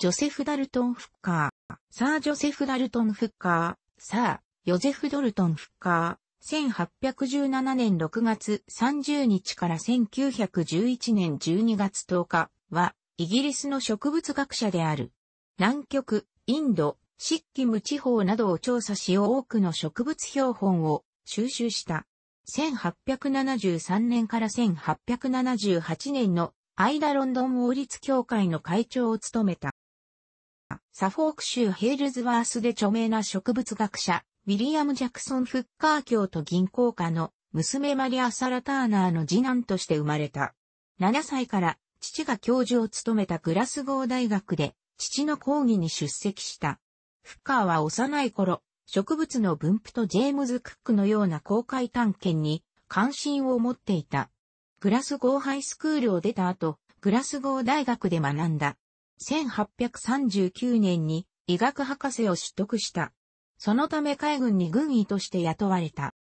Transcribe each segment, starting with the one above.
ジョセフ・ダルトン・フッカー、サー・ジョセフ・ダルトン・フッカー、サー、ヨゼフ・ドルトン・フッカー、1817年6月30日から1911年12月10日は、イギリスの植物学者である。南極、インド、シッキム地方などを調査し多くの植物標本を収集した。1873年から1878年の間ロンドン王立協会の会長を務めた。サフォーク州ヘールズワースで著名な植物学者、ウィリアム・ジャクソン・フッカー教と銀行家の娘マリア・サラターナーの次男として生まれた。7歳から父が教授を務めたグラスゴー大学で父の講義に出席した。フッカーは幼い頃、植物の分布とジェームズ・クックのような公開探検に関心を持っていた。グラスゴーハイスクールを出た後、グラスゴー大学で学んだ。1839年に医学博士を取得した。そのため海軍に軍医として雇われた。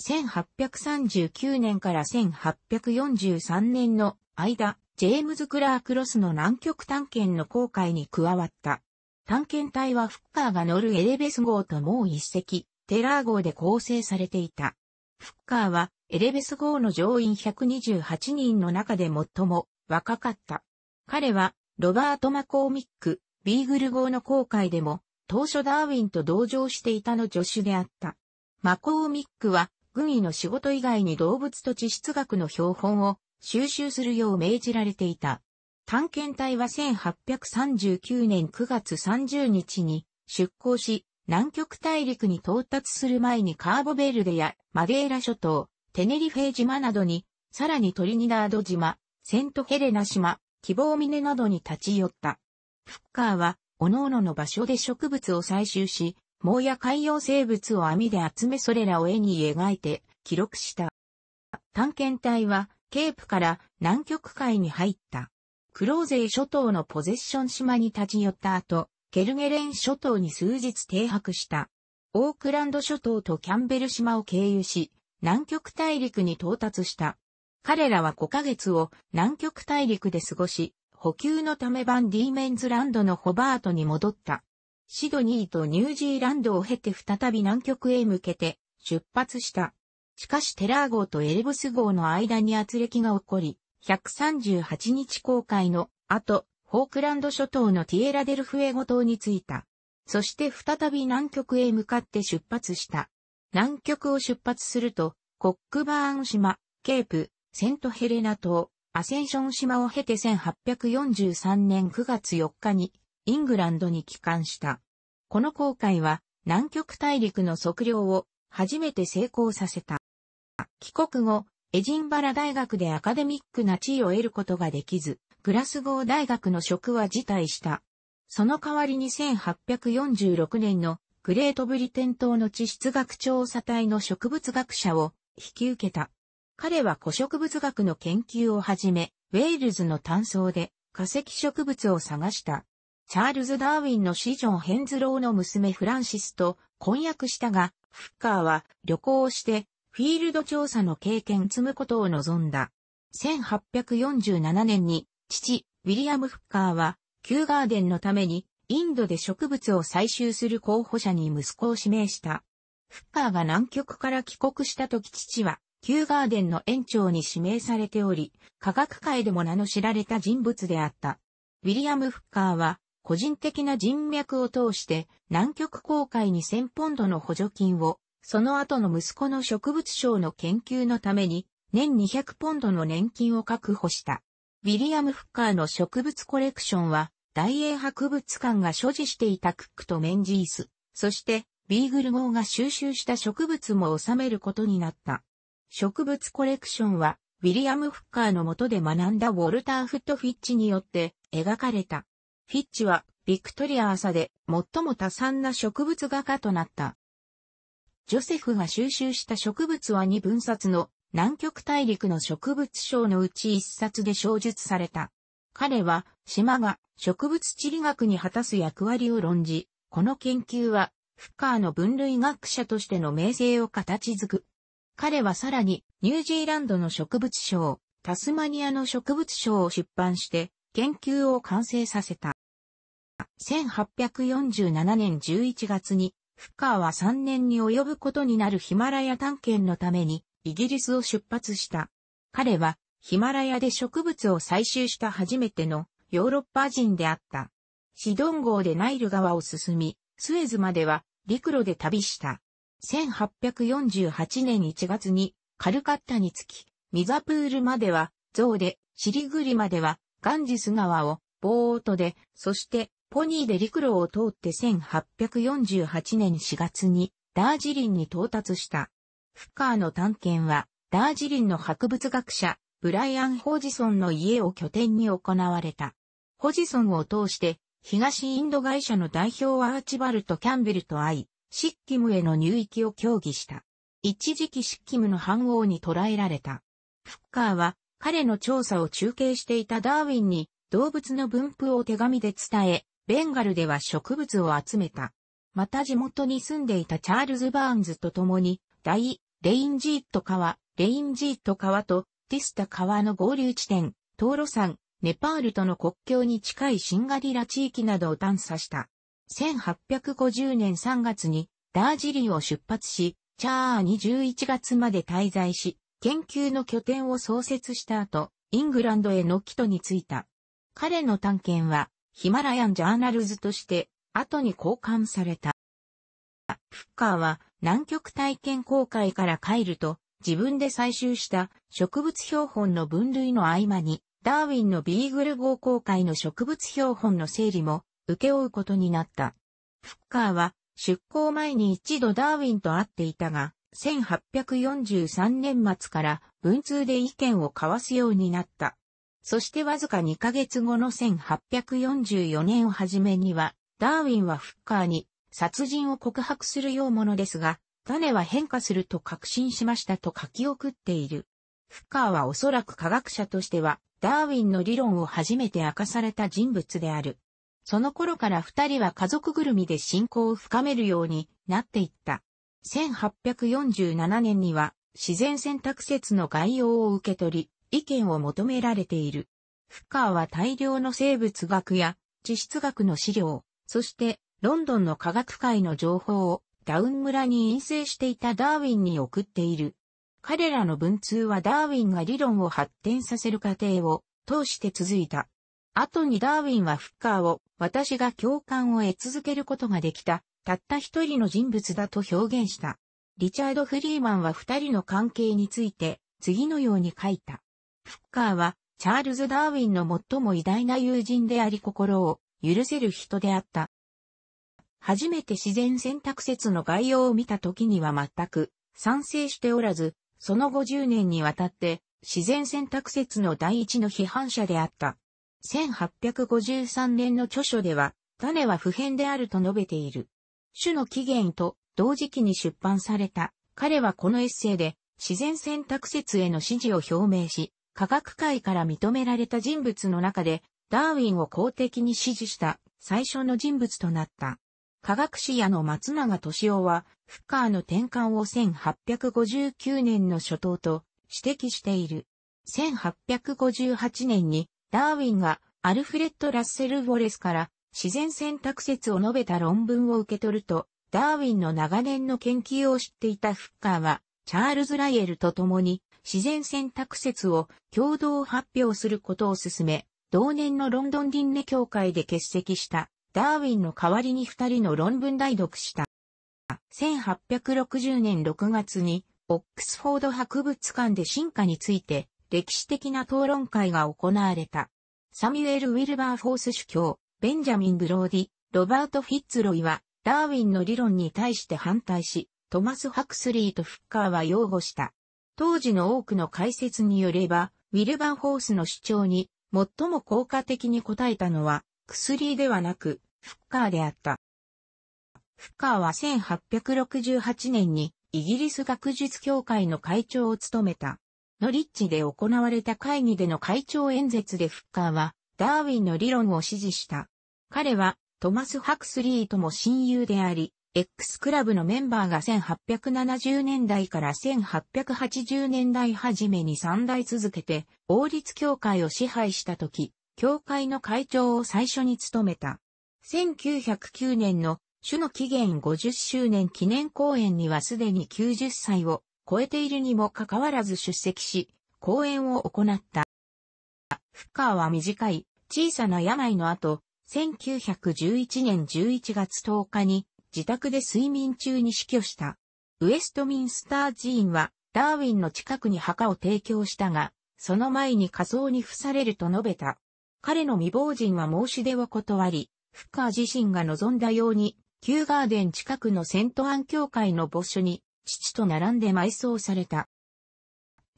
1839年から1843年の間、ジェームズ・クラーク・ロスの南極探検の航海に加わった。探検隊はフッカーが乗るエレベス号ともう一隻、テラー号で構成されていた。フッカーはエレベス号の乗員128人の中で最も若かった。彼はロバート・マコーミック、ビーグル号の航海でも、当初ダーウィンと同乗していたの助手であった。マコーミックは、軍医の仕事以外に動物と地質学の標本を収集するよう命じられていた。探検隊は1839年9月30日に出港し、南極大陸に到達する前にカーボベルデやマデーラ諸島、テネリフェ島などに、さらにトリニダード島、セントヘレナ島、希望峰などに立ち寄った。フッカーは、各々の場所で植物を採集し、毛や海洋生物を網で集めそれらを絵に描いて記録した。探検隊は、ケープから南極海に入った。クローゼイ諸島のポゼッション島に立ち寄った後、ケルゲレン諸島に数日停泊した。オークランド諸島とキャンベル島を経由し、南極大陸に到達した。彼らは5ヶ月を南極大陸で過ごし、補給のためバンディーメンズランドのホバートに戻った。シドニーとニュージーランドを経て再び南極へ向けて出発した。しかしテラー号とエルブス号の間に圧力が起こり、138日公開の後、フォークランド諸島のティエラデルフエゴ島に着いた。そして再び南極へ向かって出発した。南極を出発すると、コックバーン島、ケープ、セントヘレナ島、アセンション島を経て1843年9月4日に、イングランドに帰還した。この航海は、南極大陸の測量を初めて成功させた。帰国後、エジンバラ大学でアカデミックな地位を得ることができず、グラスゴー大学の職は辞退した。その代わりに1846年のグレートブリテン島の地質学調査隊の植物学者を引き受けた。彼は古植物学の研究をはじめ、ウェールズの単層で化石植物を探した。チャールズ・ダーウィンの子ン・ヘンズローの娘フランシスと婚約したが、フッカーは旅行をしてフィールド調査の経験積むことを望んだ。1847年に父、ウィリアム・フッカーは、旧ガーデンのためにインドで植物を採集する候補者に息子を指名した。フッカーが南極から帰国した時父は、旧ューガーデンの園長に指名されており、科学界でも名の知られた人物であった。ウィリアム・フッカーは、個人的な人脈を通して、南極航海に1000ポンドの補助金を、その後の息子の植物賞の研究のために、年200ポンドの年金を確保した。ウィリアム・フッカーの植物コレクションは、大英博物館が所持していたクックとメンジース、そして、ビーグル号が収集した植物も収めることになった。植物コレクションは、ウィリアム・フッカーの下で学んだウォルター・フット・フィッチによって描かれた。フィッチは、ビクトリア朝で最も多産な植物画家となった。ジョセフが収集した植物は2分冊の南極大陸の植物賞のうち1冊で小述された。彼は島が植物地理学に果たす役割を論じ、この研究はフッカーの分類学者としての名声を形づく彼はさらに、ニュージーランドの植物賞、タスマニアの植物賞を出版して、研究を完成させた。1847年11月に、フッカーは3年に及ぶことになるヒマラヤ探検のために、イギリスを出発した。彼は、ヒマラヤで植物を採集した初めてのヨーロッパ人であった。シドン号でナイル川を進み、スエズまでは陸路で旅した。1848年1月にカルカッタに着き、ミザプールまでは象で、シリグリまではガンジス川をボートで、そしてポニーで陸路を通って1848年4月にダージリンに到達した。フッカーの探検はダージリンの博物学者ブライアン・ホジソンの家を拠点に行われた。ホジソンを通して東インド会社の代表アーチバルト・キャンベルと会い、シッキムへの入域を協議した。一時期シッキムの反応に捕らえられた。フッカーは彼の調査を中継していたダーウィンに動物の分布を手紙で伝え、ベンガルでは植物を集めた。また地元に住んでいたチャールズ・バーンズと共に、大、レインジート川、レインジート川とティスタ川の合流地点、トーロ山、ネパールとの国境に近いシンガリラ地域などを探査した。1850年3月にダージリーを出発し、チャーに11月まで滞在し、研究の拠点を創設した後、イングランドへの帰途に着いた。彼の探検は、ヒマラヤンジャーナルズとして、後に交換された。フッカーは、南極体験公開から帰ると、自分で採集した植物標本の分類の合間に、ダーウィンのビーグル号公開の植物標本の整理も受け負うことになった。フッカーは出港前に一度ダーウィンと会っていたが、1843年末から文通で意見を交わすようになった。そしてわずか2ヶ月後の1844年をはじめには、ダーウィンはフッカーに殺人を告白するようものですが、種は変化すると確信しましたと書き送っている。フッカーはおそらく科学者としては、ダーウィンの理論を初めて明かされた人物である。その頃から二人は家族ぐるみで信仰を深めるようになっていった。1847年には自然選択説の概要を受け取り、意見を求められている。フッカーは大量の生物学や地質学の資料、そしてロンドンの科学界の情報をダウン村に陰性していたダーウィンに送っている。彼らの文通はダーウィンが理論を発展させる過程を通して続いた。後にダーウィンはフッカーを、私が共感を得続けることができた、たった一人の人物だと表現した。リチャード・フリーマンは二人の関係について、次のように書いた。フッカーは、チャールズ・ダーウィンの最も偉大な友人であり心を許せる人であった。初めて自然選択説の概要を見た時には全く賛成しておらず、その5 0年にわたって自然選択説の第一の批判者であった。1853年の著書では、種は普遍であると述べている。種の起源と同時期に出版された、彼はこのエッセイで自然選択説への支持を表明し、科学界から認められた人物の中で、ダーウィンを公的に支持した最初の人物となった。科学史屋の松永敏夫は、フッカーの転換を1859年の初頭と指摘している。1858年にダーウィンがアルフレッド・ラッセル・ウォレスから自然選択説を述べた論文を受け取ると、ダーウィンの長年の研究を知っていたフッカーは、チャールズ・ライエルと共に自然選択説を共同発表することを進め、同年のロンドンディンネ協会で欠席したダーウィンの代わりに二人の論文代読した。1860年6月にオックスフォード博物館で進化について歴史的な討論会が行われた。サミュエル・ウィルバーフォース主教、ベンジャミン・ブローディ、ロバート・フィッツロイは、ダーウィンの理論に対して反対し、トマス・ハクスリーとフッカーは擁護した。当時の多くの解説によれば、ウィルバーフォースの主張に最も効果的に応えたのは、薬ではなく、フッカーであった。フッカーは1868年にイギリス学術協会の会長を務めた。のリッチで行われた会議での会長演説でフッカーは、ダーウィンの理論を支持した。彼は、トマス・ハクスリーとも親友であり、X クラブのメンバーが1870年代から1880年代初めに3代続けて、王立協会を支配した時、協会の会長を最初に務めた。1909年の主の期限50周年記念公演にはすでに90歳を超えているにもかかわらず出席し、講演を行った。フッカーは短い、小さな病の後、1911年11月10日に自宅で睡眠中に死去した。ウェストミンスター寺院はダーウィンの近くに墓を提供したが、その前に仮葬に付されると述べた。彼の未亡人は申し出を断り、フッカー自身が望んだように、キューガーデン近くのセントアン教会の墓所に父と並んで埋葬された。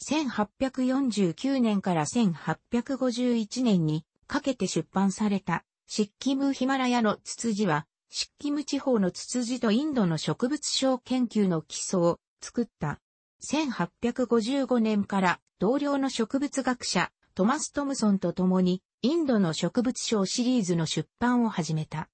1849年から1851年にかけて出版された、シッキムヒマラヤのツツジは、シッキム地方のツツジとインドの植物賞研究の基礎を作った。1855年から同僚の植物学者トマス・トムソンと共にインドの植物賞シリーズの出版を始めた。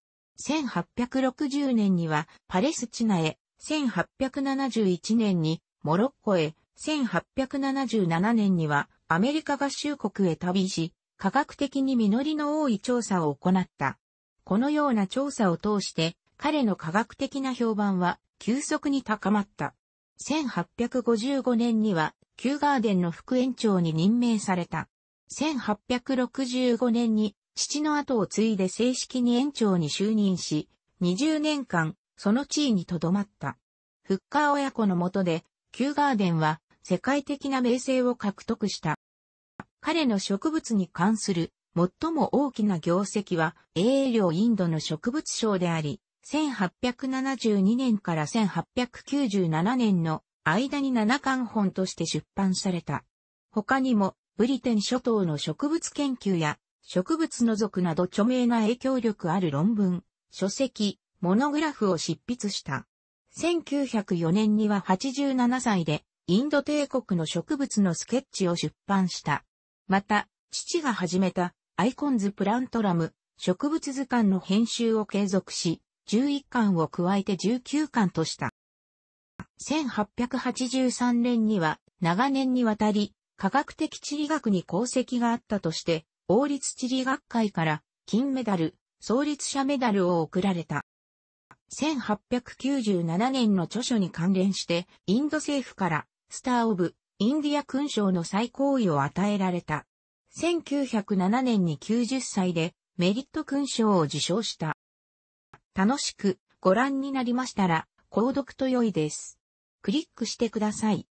1860年にはパレスチナへ1871年にモロッコへ、1877年にはアメリカ合衆国へ旅し、科学的に実りの多い調査を行った。このような調査を通して彼の科学的な評判は急速に高まった。1855年には旧ガーデンの副園長に任命された。1865年に父の後を継いで正式に園長に就任し、20年間その地位に留まった。フッカー親子の下で、キューガーデンは世界的な名声を獲得した。彼の植物に関する最も大きな業績は英領インドの植物賞であり、1872年から1897年の間に七巻本として出版された。他にも、ブリテン諸島の植物研究や植物の属など著名な影響力ある論文、書籍、モノグラフを執筆した。1904年には87歳で、インド帝国の植物のスケッチを出版した。また、父が始めたアイコンズプラントラム植物図鑑の編集を継続し、11巻を加えて19巻とした。1883年には長年にわたり科学的地理学に功績があったとして、王立地理学会から金メダル、創立者メダルを贈られた。1897年の著書に関連して、インド政府から、スター・オブ・インディア勲章の最高位を与えられた。1907年に90歳で、メリット勲章を受章した。楽しくご覧になりましたら、購読と良いです。クリックしてください。